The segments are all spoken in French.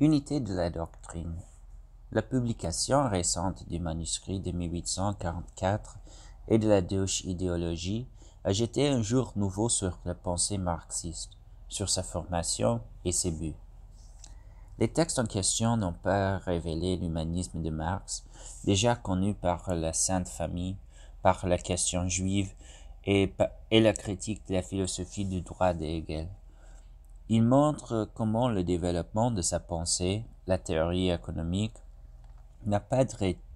Unité de la doctrine. La publication récente du manuscrit de 1844 et de la douche idéologie a jeté un jour nouveau sur la pensée marxiste, sur sa formation et ses buts. Les textes en question n'ont pas révélé l'humanisme de Marx, déjà connu par la Sainte Famille, par la question juive et, et la critique de la philosophie du droit de Hegel. Il montre comment le développement de sa pensée, la théorie économique, n'a pas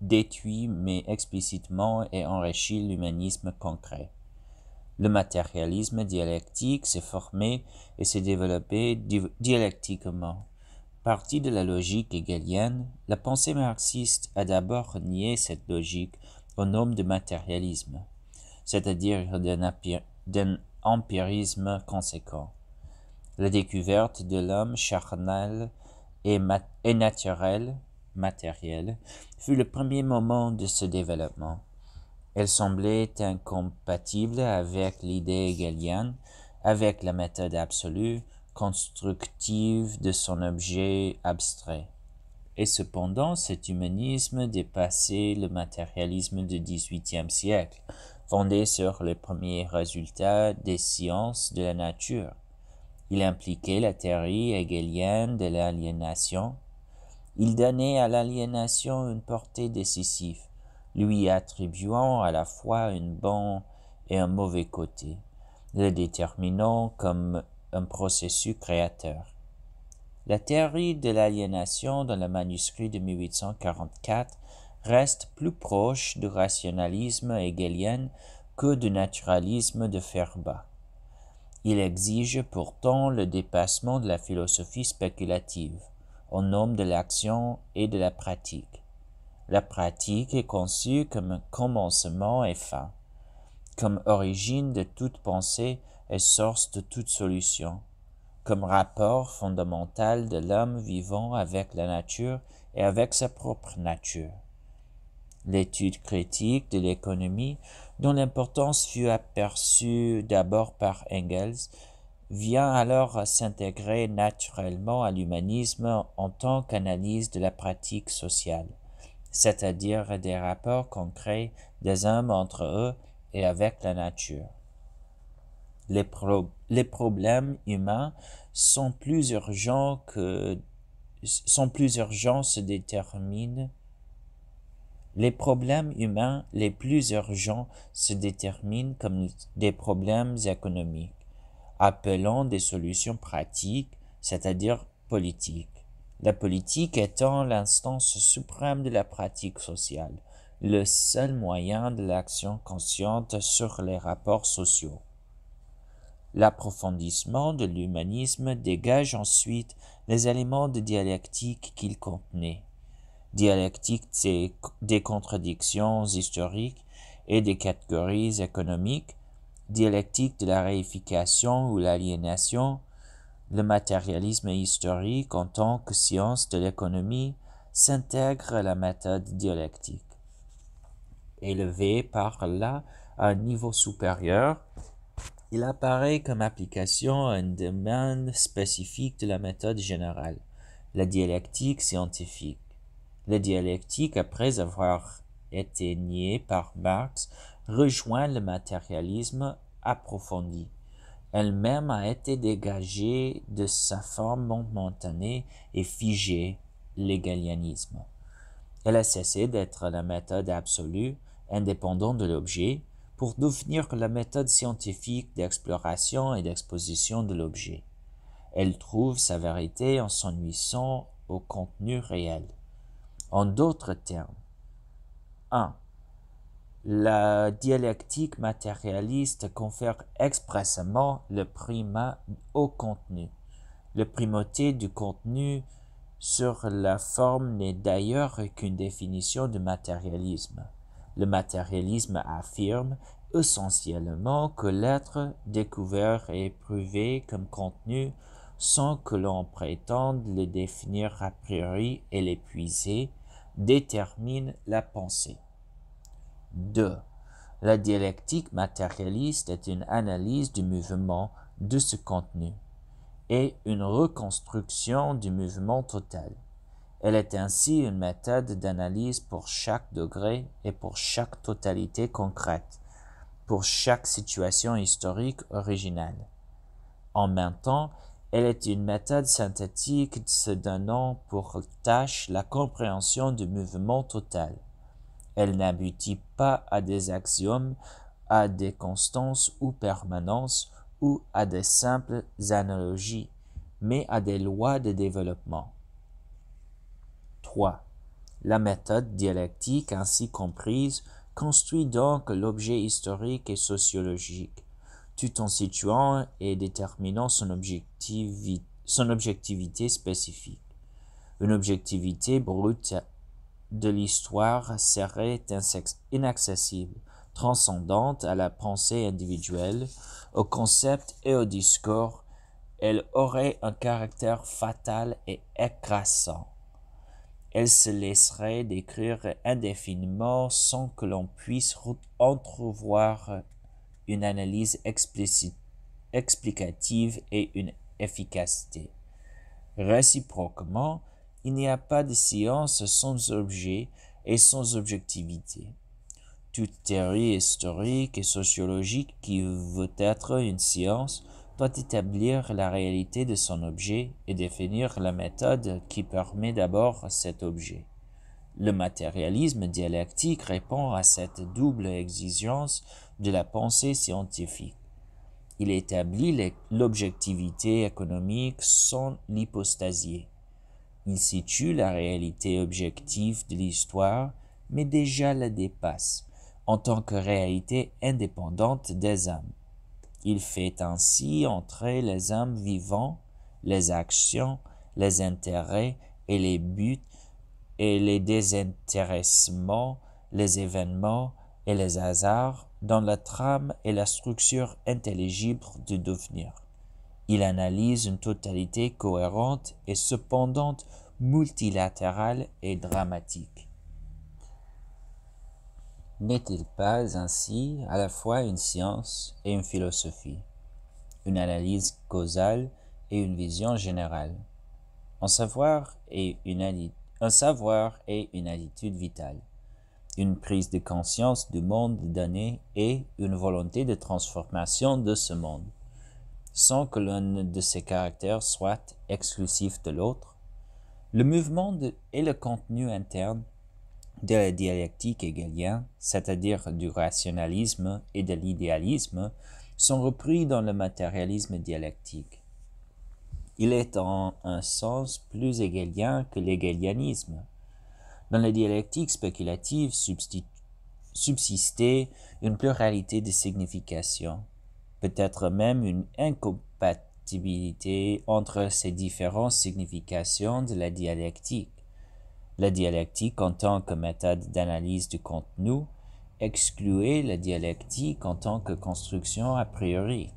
détruit mais explicitement et enrichi l'humanisme concret. Le matérialisme dialectique s'est formé et s'est développé dialectiquement. Partie de la logique hegelienne, la pensée marxiste a d'abord nié cette logique au nom de matérialisme, c'est-à-dire d'un empirisme conséquent. La découverte de l'homme charnel et, naturel, matériel, fut le premier moment de ce développement. Elle semblait incompatible avec l'idée hegelienne, avec la méthode absolue, constructive de son objet abstrait. Et cependant, cet humanisme dépassait le matérialisme du XVIIIe siècle, fondé sur les premiers résultats des sciences de la nature. Il impliquait la théorie hegelienne de l'aliénation. Il donnait à l'aliénation une portée décisive, lui attribuant à la fois un bon et un mauvais côté, le déterminant comme un processus créateur. La théorie de l'aliénation dans le manuscrit de 1844 reste plus proche du rationalisme hegelien que du naturalisme de Ferba. Il exige pourtant le dépassement de la philosophie spéculative au nom de l'action et de la pratique. La pratique est conçue comme commencement et fin, comme origine de toute pensée et source de toute solution, comme rapport fondamental de l'homme vivant avec la nature et avec sa propre nature l'étude critique de l'économie, dont l'importance fut aperçue d'abord par Engels, vient alors s'intégrer naturellement à l'humanisme en tant qu'analyse de la pratique sociale, c'est-à-dire des rapports concrets des hommes entre eux et avec la nature. Les, problèmes humains sont plus urgents que sont plus urgents se déterminent les problèmes humains les plus urgents se déterminent comme des problèmes économiques, appelant des solutions pratiques, c'est-à-dire politiques. La politique étant l'instance suprême de la pratique sociale, le seul moyen de l'action consciente sur les rapports sociaux. L'approfondissement de l'humanisme dégage ensuite les éléments de dialectique qu'il contenait dialectique des, des contradictions historiques et des catégories économiques, dialectique de la réification ou l'aliénation, le matérialisme historique en tant que science de l'économie s'intègre à la méthode dialectique, Élevé par là à un niveau supérieur il apparaît comme application à une demande spécifique de la méthode générale, la dialectique scientifique, la dialectique, après avoir été niée par Marx, rejoint le matérialisme approfondi. Elle-même a été dégagée de sa forme momentanée et figée, l'égalianisme. Elle a cessé d'être la méthode absolue, indépendante de l'objet, pour devenir la méthode scientifique d'exploration et d'exposition de l'objet. Elle trouve sa vérité en s'ennuissant au contenu réel. En d'autres termes, 1. La dialectique matérialiste confère expressément le primat au contenu. Le primauté du contenu sur la forme n'est d'ailleurs qu'une définition du matérialisme. Le matérialisme affirme essentiellement que l'être découvert et prouvé comme contenu sans que l'on prétende le définir a priori et l'épuiser détermine la pensée. 2. La dialectique matérialiste est une analyse du mouvement de ce contenu et une reconstruction du mouvement total. Elle est ainsi une méthode d'analyse pour chaque degré et pour chaque totalité concrète, pour chaque situation historique originale. En même temps, elle est une méthode synthétique se donnant pour tâche la compréhension du mouvement total. Elle n'aboutit pas à des axiomes, à des constances ou permanences ou à des simples analogies, mais à des lois de développement. 3. La méthode dialectique ainsi comprise construit donc l'objet historique et sociologique tout en situant et déterminant son, objectivité spécifique. Une objectivité brute de l'histoire serait inaccessible, transcendante à la pensée individuelle, au concept et au discours, elle aurait un caractère fatal et écrasant. Elle se laisserait décrire indéfiniment sans que l'on puisse entrevoir une analyse explicative et une efficacité. Réciproquement, il n'y a pas de science sans objet et sans objectivité. Toute théorie historique et sociologique qui veut être une science doit établir la réalité de son objet et définir la méthode qui permet d'abord cet objet. Le matérialisme dialectique répond à cette double exigence de la pensée scientifique. Il établit l'objectivité économique sans l'hypostasier. Il situe la réalité objective de l'histoire, mais déjà la dépasse, en tant que réalité indépendante des âmes. Il fait ainsi entrer les âmes vivants, les actions, les intérêts et les buts et les désintéressements, les événements et les hasards dans la trame et la structure intelligible du devenir. Il analyse une totalité cohérente et cependant multilatérale et dramatique. N'est-il pas ainsi à la fois une science et une philosophie, une analyse causale et une vision générale, un savoir et une un savoir et une attitude vitale, une prise de conscience du monde donné et une volonté de transformation de ce monde, sans que l'un de ces caractères soit exclusif de l'autre. Le mouvement et le contenu interne de la dialectique hegelienne, c'est-à-dire du rationalisme et de l'idéalisme, sont repris dans le matérialisme dialectique. Il est en un sens plus égalien que l'égalianisme. Dans la dialectique spéculative subsistait une pluralité de significations, peut-être même une incompatibilité entre ces différentes significations de la dialectique. La dialectique en tant que méthode d'analyse du contenu excluait la dialectique en tant que construction a priori,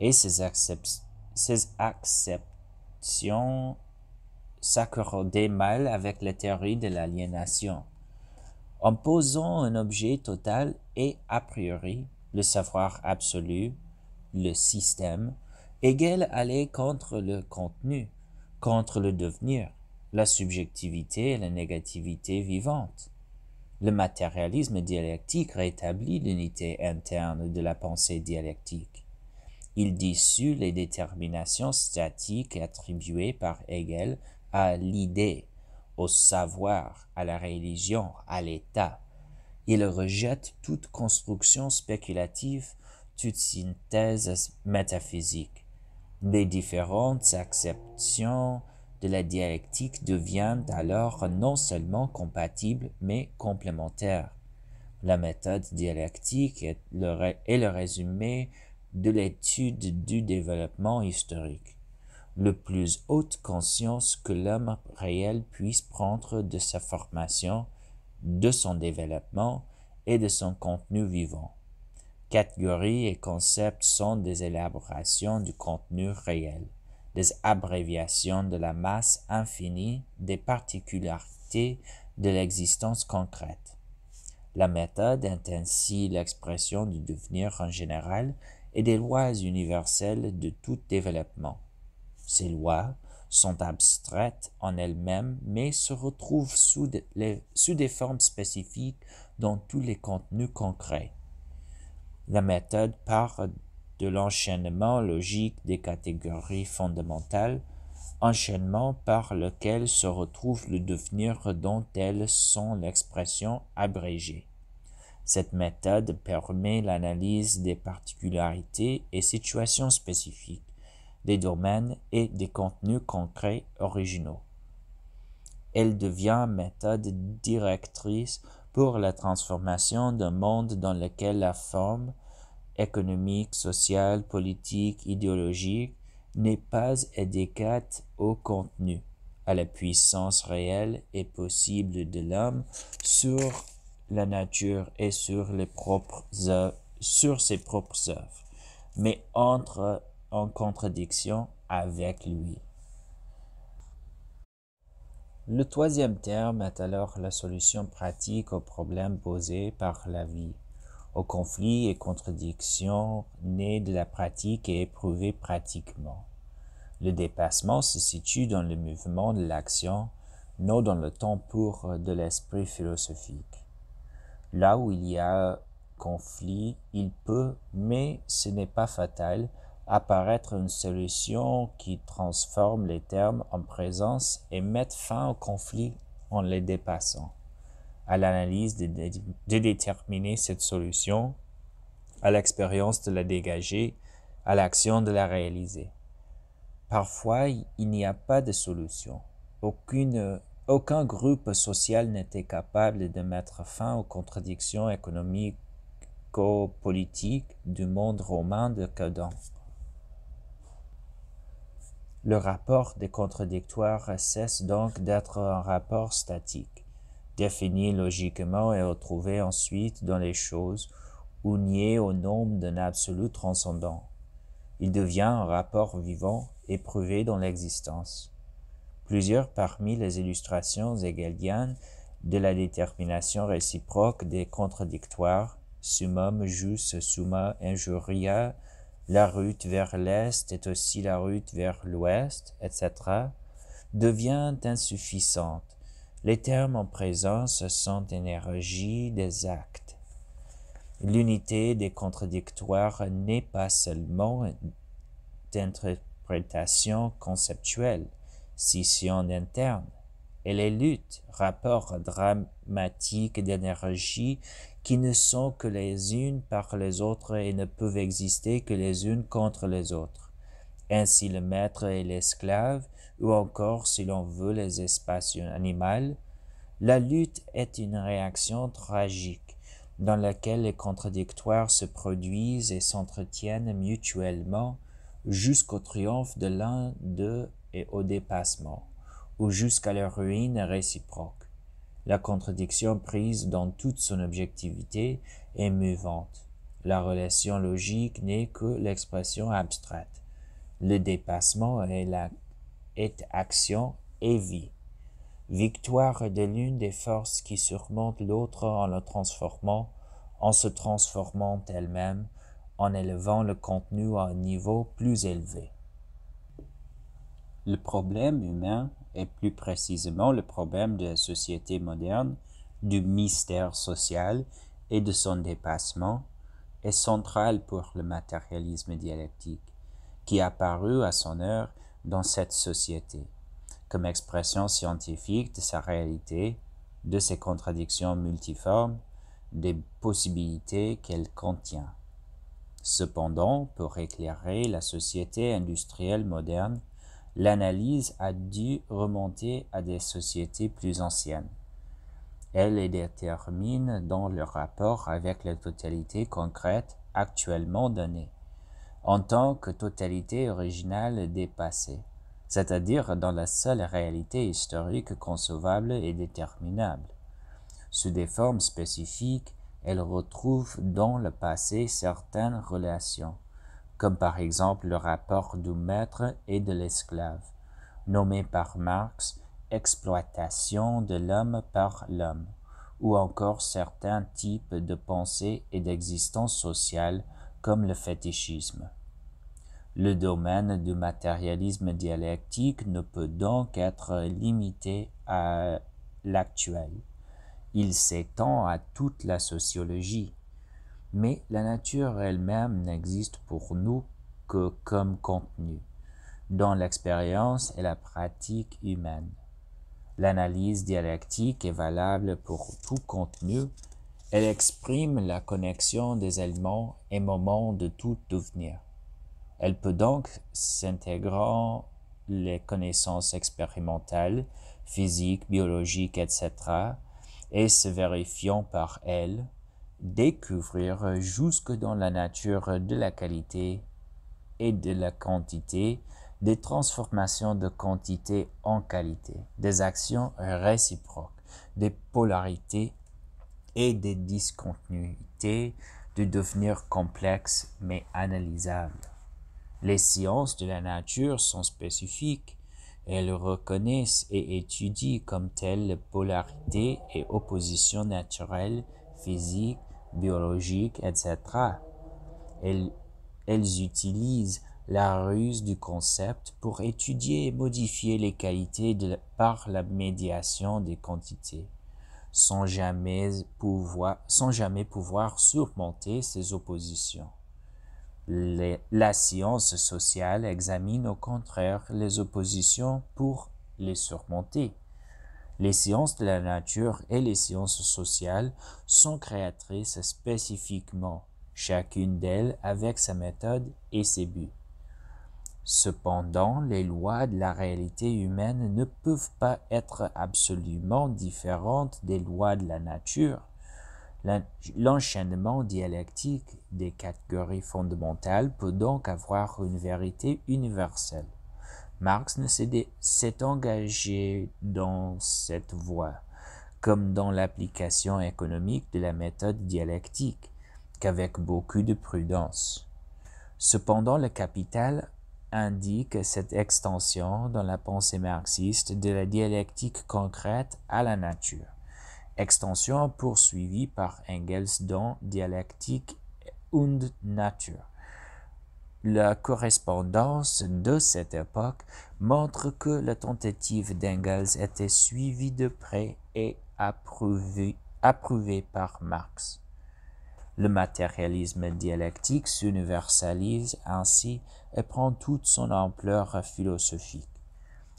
et ses acceptations ces acceptions s'accordaient mal avec la théorie de l'aliénation. En posant un objet total et a priori, le savoir absolu, le système, égale allait contre le contenu, contre le devenir, la subjectivité et la négativité vivante. Le matérialisme dialectique rétablit l'unité interne de la pensée dialectique. Il dissout les déterminations statiques attribuées par Hegel à l'idée, au savoir, à la religion, à l'État. Il rejette toute construction spéculative, toute synthèse métaphysique. Les différentes acceptions de la dialectique deviennent alors non seulement compatibles mais complémentaires. La méthode dialectique est le résumé de l'étude du développement historique, le plus haute conscience que l'homme réel puisse prendre de sa formation, de son développement et de son contenu vivant. Catégories et concepts sont des élaborations du contenu réel, des abréviations de la masse infinie des particularités de l'existence concrète. La méthode est ainsi l'expression du devenir en général et des lois universelles de tout développement. Ces lois sont abstraites en elles-mêmes, mais se retrouvent sous, des formes spécifiques dans tous les contenus concrets. La méthode part de l'enchaînement logique des catégories fondamentales, enchaînement par lequel se retrouve le devenir dont elles sont l'expression abrégée. Cette méthode permet l'analyse des particularités et situations spécifiques des domaines et des contenus concrets originaux. Elle devient méthode directrice pour la transformation d'un monde dans lequel la forme économique, sociale, politique, idéologique n'est pas adéquate au contenu, à la puissance réelle et possible de l'homme sur la nature est sur, sur ses propres œuvres, mais entre en contradiction avec lui. Le troisième terme est alors la solution pratique aux problèmes posés par la vie, aux conflits et contradictions nés de la pratique et éprouvés pratiquement. Le dépassement se situe dans le mouvement de l'action, non dans le temps pour de l'esprit philosophique. Là où il y a conflit, il peut, mais ce n'est pas fatal, apparaître une solution qui transforme les termes en présence et mette fin au conflit en les dépassant. À l'analyse de, de déterminer cette solution, à l'expérience de la dégager, à l'action de la réaliser. Parfois, il n'y a pas de solution, aucune aucun groupe social n'était capable de mettre fin aux contradictions économico-politiques du monde romain de Cadan. Le rapport des contradictoires cesse donc d'être un rapport statique, défini logiquement et retrouvé ensuite dans les choses ou nié au nom d'un absolu transcendant. Il devient un rapport vivant, éprouvé dans l'existence plusieurs parmi les illustrations hegeliennes de la détermination réciproque des contradictoires, summum jus summa injuria, la route vers l'est est aussi la route vers l'ouest, etc., devient insuffisante. Les termes en présence sont énergie des actes. L'unité des contradictoires n'est pas seulement d'interprétation conceptuelle, scissions internes et les luttes, rapports dramatiques d'énergie qui ne sont que les unes par les autres et ne peuvent exister que les unes contre les autres. Ainsi le maître et l'esclave, ou encore si l'on veut les espaces animaux, la lutte est une réaction tragique dans laquelle les contradictoires se produisent et s'entretiennent mutuellement jusqu'au triomphe de l'un d'eux et au dépassement, ou jusqu'à la ruine réciproque. La contradiction prise dans toute son objectivité est mouvante. La relation logique n'est que l'expression abstraite. Le dépassement est, la, action et vie. Victoire de l'une des forces qui surmontent l'autre en la transformant, en se transformant elle-même, en élevant le contenu à un niveau plus élevé le problème humain et plus précisément le problème de la société moderne, du mystère social et de son dépassement, est central pour le matérialisme dialectique, qui apparut à son heure dans cette société, comme expression scientifique de sa réalité, de ses contradictions multiformes, des possibilités qu'elle contient. Cependant, pour éclairer la société industrielle moderne, l'analyse a dû remonter à des sociétés plus anciennes. Elle les détermine dans le rapport avec la totalité concrète actuellement donnée, en tant que totalité originale dépassée, c'est-à-dire dans la seule réalité historique concevable et déterminable. Sous des formes spécifiques, elle retrouve dans le passé certaines relations, comme par exemple le rapport du maître et de l'esclave, nommé par Marx exploitation de l'homme par l'homme, ou encore certains types de pensée et d'existence sociale comme le fétichisme. Le domaine du matérialisme dialectique ne peut donc être limité à l'actuel. Il s'étend à toute la sociologie, mais la nature elle-même n'existe pour nous que comme contenu, dans l'expérience et la pratique humaine. L'analyse dialectique est valable pour tout contenu, elle exprime la connexion des éléments et moments de tout devenir. Elle peut donc s'intégrant les connaissances expérimentales, physiques, biologiques, etc., et se vérifiant par elles, découvrir jusque dans la nature de la qualité et de la quantité, des transformations de quantité en qualité, des actions réciproques, des polarités et des discontinuités de devenir complexes mais analysables. Les sciences de la nature sont spécifiques, elles reconnaissent et étudient comme telles polarités et oppositions naturelles, physiques, biologiques, etc. Elles, utilisent la ruse du concept pour étudier et modifier les qualités par la médiation des quantités, sans jamais, pouvoir, sans jamais pouvoir surmonter ces oppositions. la science sociale examine au contraire les oppositions pour les surmonter. Les sciences de la nature et les sciences sociales sont créatrices spécifiquement, chacune d'elles avec sa méthode et ses buts. Cependant, les lois de la réalité humaine ne peuvent pas être absolument différentes des lois de la nature. L'enchaînement dialectique des catégories fondamentales peut donc avoir une vérité universelle. Marx ne s'est engagé dans cette voie, comme dans l'application économique de la méthode dialectique, qu'avec beaucoup de prudence. Cependant, le capital indique cette extension dans la pensée marxiste de la dialectique concrète à la nature, extension poursuivie par Engels dans Dialectique und Natur. La correspondance de cette époque montre que la tentative d'Engels était suivie de près et approuvée, par Marx. Le matérialisme dialectique s'universalise ainsi et prend toute son ampleur philosophique.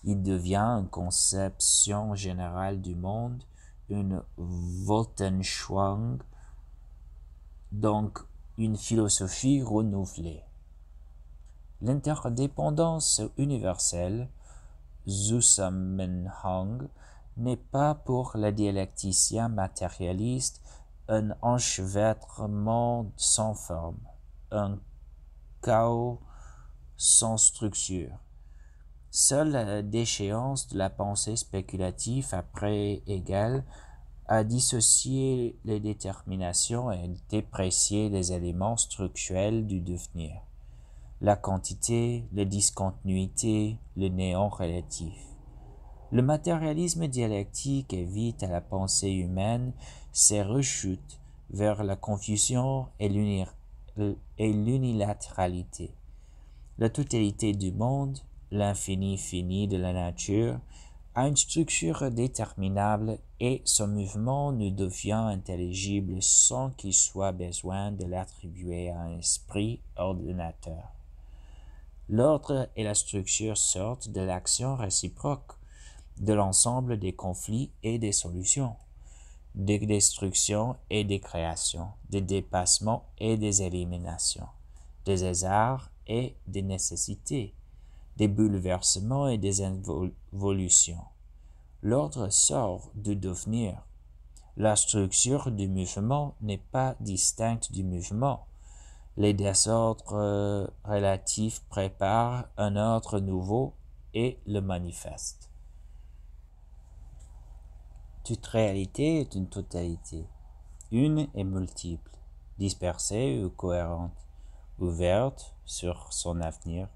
Il devient une conception générale du monde, une Weltanschauung, donc une philosophie renouvelée. L'interdépendance universelle, Zusammenhang, n'est pas pour le dialecticien matérialiste un enchevêtrement sans forme, un chaos sans structure. Seule la déchéance de la pensée spéculative après égale a dissocié les déterminations et déprécié les éléments structurels du devenir la quantité, la discontinuité, le néant relatif. Le matérialisme dialectique évite à la pensée humaine ses rechutes vers la confusion et l'unilatéralité. La totalité du monde, l'infini fini de la nature, a une structure déterminable et son mouvement nous devient intelligible sans qu'il soit besoin de l'attribuer à un esprit ordinateur. L'ordre et la structure sortent de l'action réciproque de l'ensemble des conflits et des solutions, des destructions et des créations, des dépassements et des éliminations, des hasards et des nécessités, des bouleversements et des évolutions. L'ordre sort du devenir. La structure du mouvement n'est pas distincte du mouvement. Les désordres euh, relatifs préparent un ordre nouveau et le manifestent. Toute réalité est une totalité, une et multiple, dispersée ou cohérente, ouverte sur son avenir,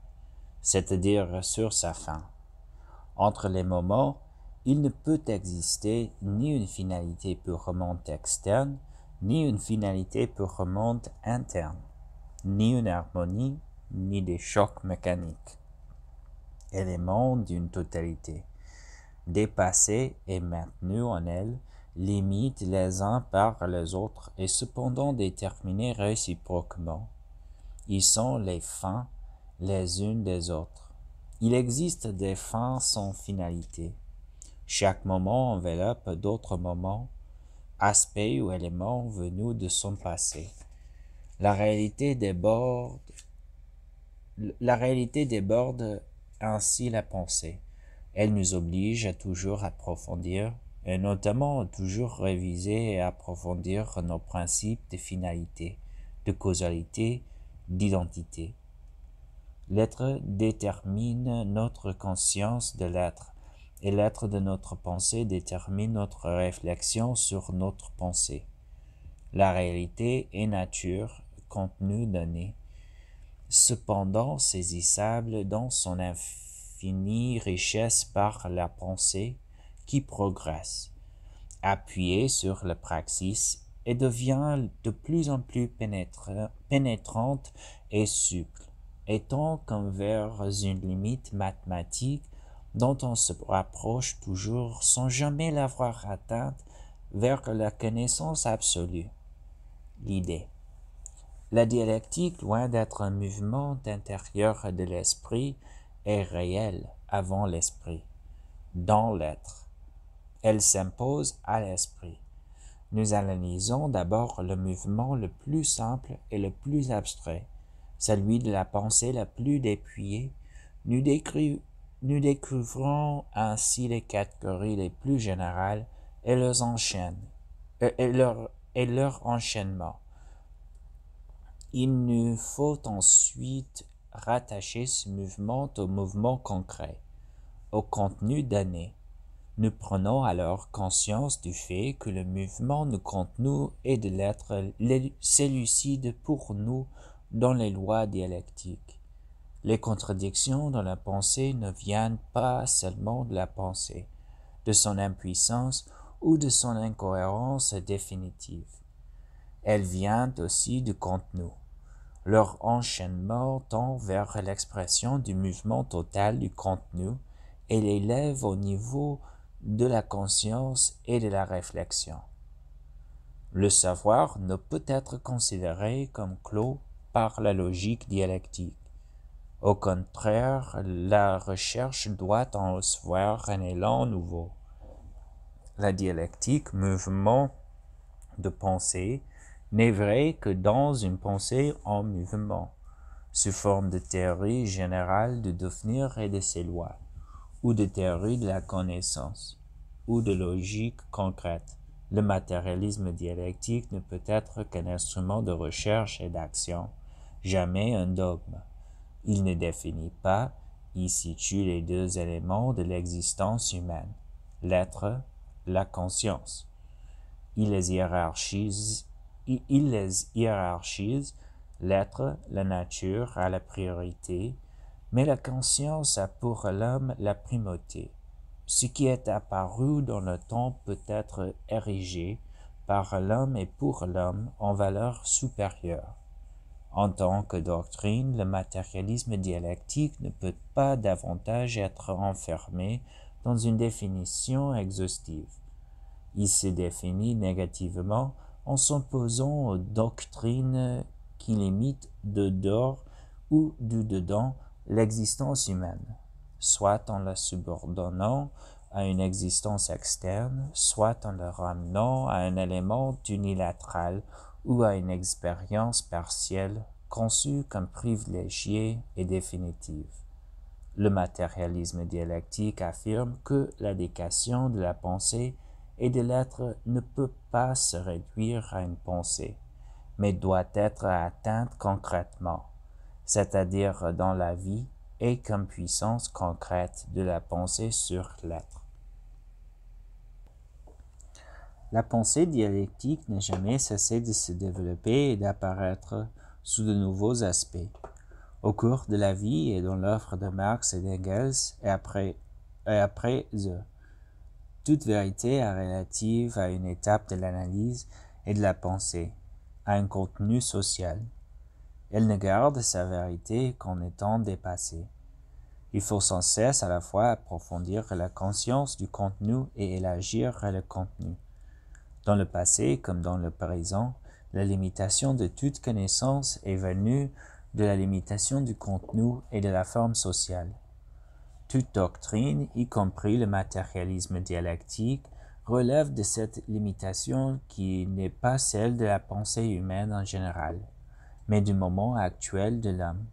c'est-à-dire sur sa fin. Entre les moments, il ne peut exister ni une finalité purement externe, ni une finalité purement interne ni une harmonie, ni des chocs mécaniques. éléments d'une totalité. dépassés et maintenus en elle, limite les uns par les autres et cependant déterminés réciproquement. Ils sont les fins les unes des autres. Il existe des fins sans finalité. Chaque moment enveloppe d'autres moments, aspects ou éléments venus de son passé. La réalité déborde, la réalité déborde ainsi la pensée. Elle nous oblige à toujours approfondir, et notamment toujours réviser et approfondir nos principes de finalité, de causalité, d'identité. L'être détermine notre conscience de l'être, et l'être de notre pensée détermine notre réflexion sur notre pensée. La réalité est nature contenu donné, cependant saisissable dans son infinie richesse par la pensée qui progresse, appuyée sur la praxis et devient de plus en plus pénétrante et souple, étant comme vers une limite mathématique dont on se rapproche toujours sans jamais l'avoir atteinte vers la connaissance absolue, l'idée. La dialectique, loin d'être un mouvement intérieur de l'esprit, est réelle avant l'esprit, dans l'être. Elle s'impose à l'esprit. Nous analysons d'abord le mouvement le plus simple et le plus abstrait, celui de la pensée la plus dépouillée. Nous, découvrons ainsi les catégories les plus générales et leur, euh, et leur enchaînement il nous faut ensuite rattacher ce mouvement au mouvement concret, au contenu donné. Nous prenons alors conscience du fait que le mouvement nous contenu est de l'être s'élucide pour nous dans les lois dialectiques. Les contradictions dans la pensée ne viennent pas seulement de la pensée, de son impuissance ou de son incohérence définitive. Elles viennent aussi du contenu. Leur enchaînement tend vers l'expression du mouvement total du contenu et l'élève au niveau de la conscience et de la réflexion. Le savoir ne peut être considéré comme clos par la logique dialectique. Au contraire, la recherche doit en recevoir un élan nouveau. La dialectique, mouvement de pensée, n'est vrai que dans une pensée en mouvement, sous forme de théorie générale de devenir et de ses lois, ou de théorie de la connaissance, ou de logique concrète. Le matérialisme dialectique ne peut être qu'un instrument de recherche et d'action, jamais un dogme. Il ne définit pas, il situe les deux éléments de l'existence humaine, l'être, la conscience. Il les hiérarchise il les hiérarchise, l'être, la nature a la priorité, mais la conscience a pour l'homme la primauté. Ce qui est apparu dans le temps peut être érigé par l'homme et pour l'homme en valeur supérieure. En tant que doctrine, le matérialisme dialectique ne peut pas davantage être enfermé dans une définition exhaustive. Il se définit négativement en s'opposant aux doctrines qui limitent de dehors ou du dedans l'existence humaine, soit en la subordonnant à une existence externe, soit en la ramenant à un élément unilatéral ou à une expérience partielle conçue comme privilégiée et définitive. Le matérialisme dialectique affirme que l'adéquation de la pensée et de l'être ne peut pas se réduire à une pensée, mais doit être atteinte concrètement, c'est-à-dire dans la vie et comme puissance concrète de la pensée sur l'être. La pensée dialectique n'a jamais cessé de se développer et d'apparaître sous de nouveaux aspects. Au cours de la vie et dans l'œuvre de Marx et d'Engels et après, et après eux, toute vérité est relative à une étape de l'analyse et de la pensée, à un contenu social. Elle ne garde sa vérité qu'en étant dépassée. Il faut sans cesse à la fois approfondir la conscience du contenu et élargir le contenu. Dans le passé comme dans le présent, la limitation de toute connaissance est venue de la limitation du contenu et de la forme sociale. Toute doctrine, y compris le matérialisme dialectique, relève de cette limitation qui n'est pas celle de la pensée humaine en général, mais du moment actuel de l'homme.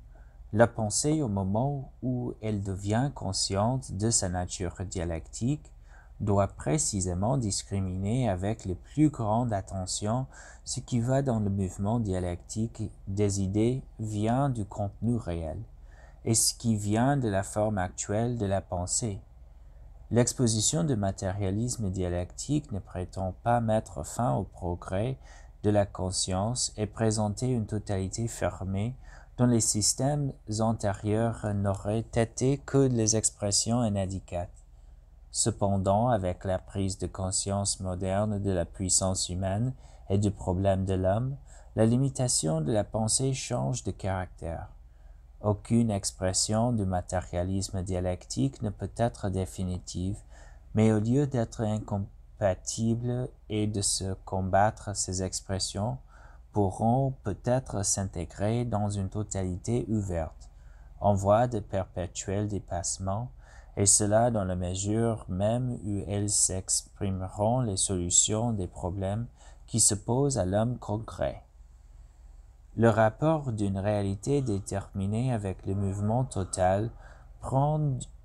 La pensée au moment où elle devient consciente de sa nature dialectique doit précisément discriminer avec la plus grande attention ce qui va dans le mouvement dialectique des idées vient du contenu réel et ce qui vient de la forme actuelle de la pensée. L'exposition de matérialisme dialectique ne prétend pas mettre fin au progrès de la conscience et présenter une totalité fermée dont les systèmes antérieurs n'auraient été que les expressions inadéquates. Cependant, avec la prise de conscience moderne de la puissance humaine et du problème de l'homme, la limitation de la pensée change de caractère. Aucune expression du matérialisme dialectique ne peut être définitive, mais au lieu d'être incompatible et de se combattre, ces expressions pourront peut-être s'intégrer dans une totalité ouverte, en voie de perpétuel dépassement, et cela dans la mesure même où elles s'exprimeront les solutions des problèmes qui se posent à l'homme concret. Le rapport d'une réalité déterminée avec le mouvement total prend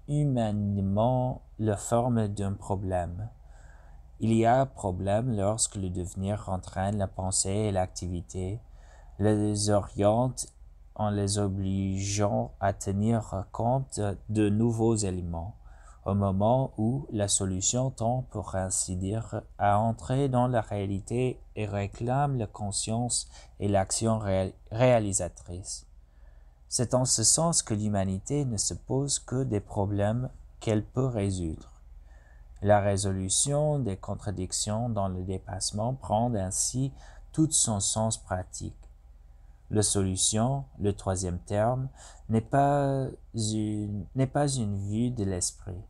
humainement la forme d'un problème. Il y a problème lorsque le devenir entraîne la pensée et l'activité, les oriente en les obligeant à tenir compte de nouveaux éléments au moment où la solution tend, pour ainsi dire, à entrer dans la réalité et réclame la conscience et l'action réalisatrice. C'est en ce sens que l'humanité ne se pose que des problèmes qu'elle peut résoudre. La résolution des contradictions dans le dépassement prend ainsi tout son sens pratique. La solution, le troisième terme, n'est pas n'est pas une vue de l'esprit.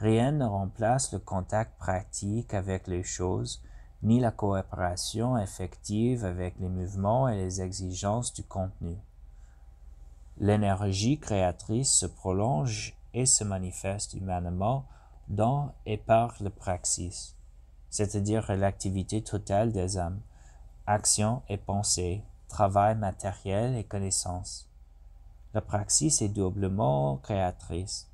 Rien ne remplace le contact pratique avec les choses, ni la coopération effective avec les mouvements et les exigences du contenu. L'énergie créatrice se prolonge et se manifeste humainement dans et par le praxis, c'est-à-dire l'activité totale des âmes, actions et pensées, travail matériel et connaissances. La praxis est doublement créatrice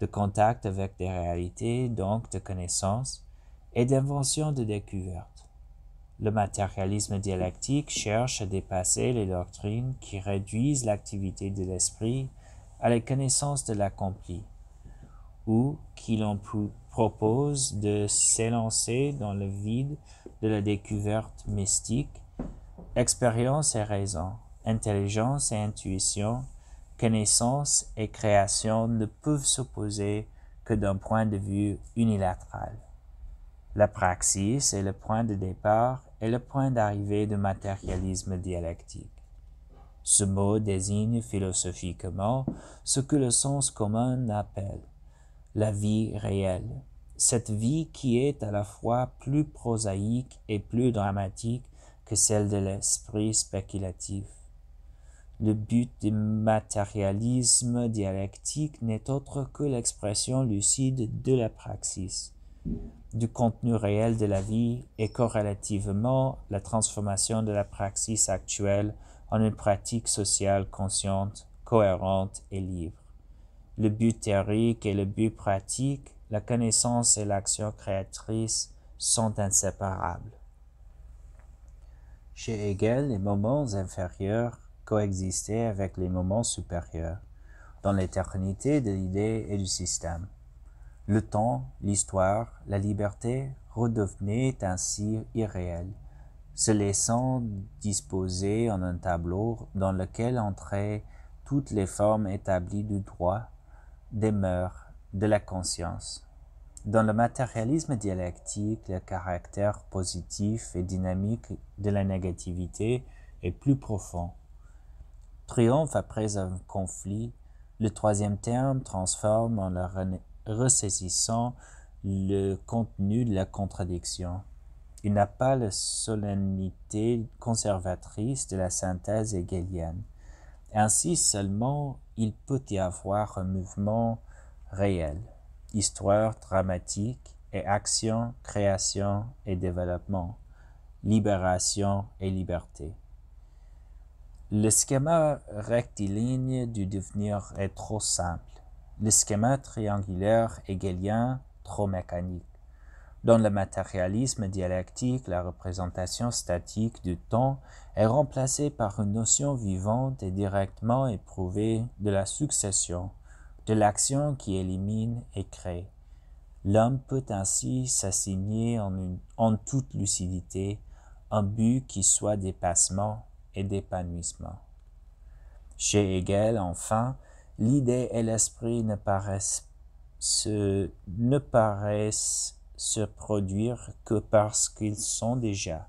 de contact avec des réalités, donc de connaissances, et d'invention de découvertes. Le matérialisme dialectique cherche à dépasser les doctrines qui réduisent l'activité de l'esprit à la connaissance de l'accompli, ou qui l'on propose de s'élancer dans le vide de la découverte mystique, expérience et raison, intelligence et intuition, connaissance et création ne peuvent s'opposer que d'un point de vue unilatéral. La praxis est le point de départ et le point d'arrivée du matérialisme dialectique. Ce mot désigne philosophiquement ce que le sens commun appelle la vie réelle, cette vie qui est à la fois plus prosaïque et plus dramatique que celle de l'esprit spéculatif. Le but du matérialisme dialectique n'est autre que l'expression lucide de la praxis, du contenu réel de la vie et corrélativement la transformation de la praxis actuelle en une pratique sociale consciente, cohérente et libre. Le but théorique et le but pratique, la connaissance et l'action créatrice sont inséparables. Chez Hegel, les moments inférieurs coexister avec les moments supérieurs, dans l'éternité de l'idée et du système. Le temps, l'histoire, la liberté redevenaient ainsi irréels, se laissant disposer en un tableau dans lequel entraient toutes les formes établies du droit, des mœurs, de la conscience. Dans le matérialisme dialectique, le caractère positif et dynamique de la négativité est plus profond triomphe après un conflit, le troisième terme transforme en la ressaisissant le contenu de la contradiction. Il n'a pas la solennité conservatrice de la synthèse hegelienne. Ainsi seulement il peut y avoir un mouvement réel, histoire dramatique et action, création et développement, libération et liberté. Le schéma rectiligne du devenir est trop simple. Le schéma triangulaire hegelien trop mécanique. Dans le matérialisme dialectique, la représentation statique du temps est remplacée par une notion vivante et directement éprouvée de la succession, de l'action qui élimine et crée. L'homme peut ainsi s'assigner en, en, toute lucidité un but qui soit dépassement d'épanouissement. Chez Hegel, enfin, l'idée et l'esprit ne paraissent se, ne paraissent se produire que parce qu'ils sont déjà.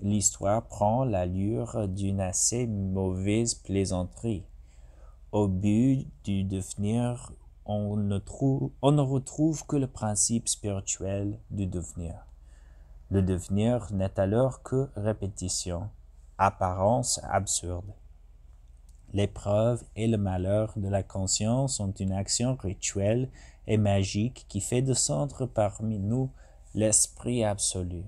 L'histoire prend l'allure d'une assez mauvaise plaisanterie. Au but du devenir, on ne, on ne retrouve que le principe spirituel du devenir. Le devenir n'est alors que répétition, apparence absurde. L'épreuve et le malheur de la conscience sont une action rituelle et magique qui fait descendre parmi nous l'esprit absolu.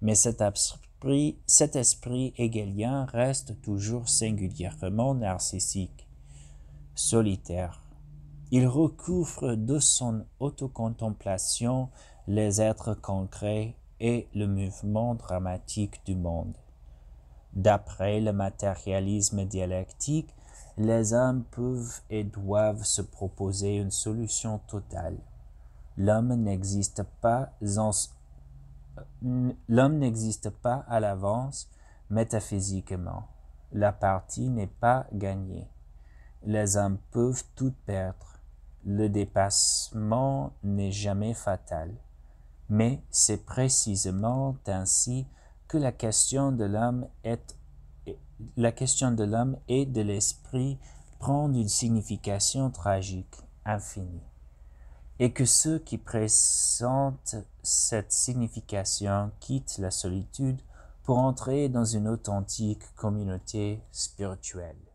Mais cet esprit, cet esprit hegelien reste toujours singulièrement narcissique, solitaire. Il recouvre de son autocontemplation les êtres concrets et le mouvement dramatique du monde. D'après le matérialisme dialectique, les hommes peuvent et doivent se proposer une solution totale. L'homme n'existe pas, l'homme n'existe pas à l'avance métaphysiquement. La partie n'est pas gagnée. Les hommes peuvent tout perdre. Le dépassement n'est jamais fatal. Mais c'est précisément ainsi la question de l'homme est la question de et de l'esprit prend une signification tragique infinie, et que ceux qui présentent cette signification quittent la solitude pour entrer dans une authentique communauté spirituelle.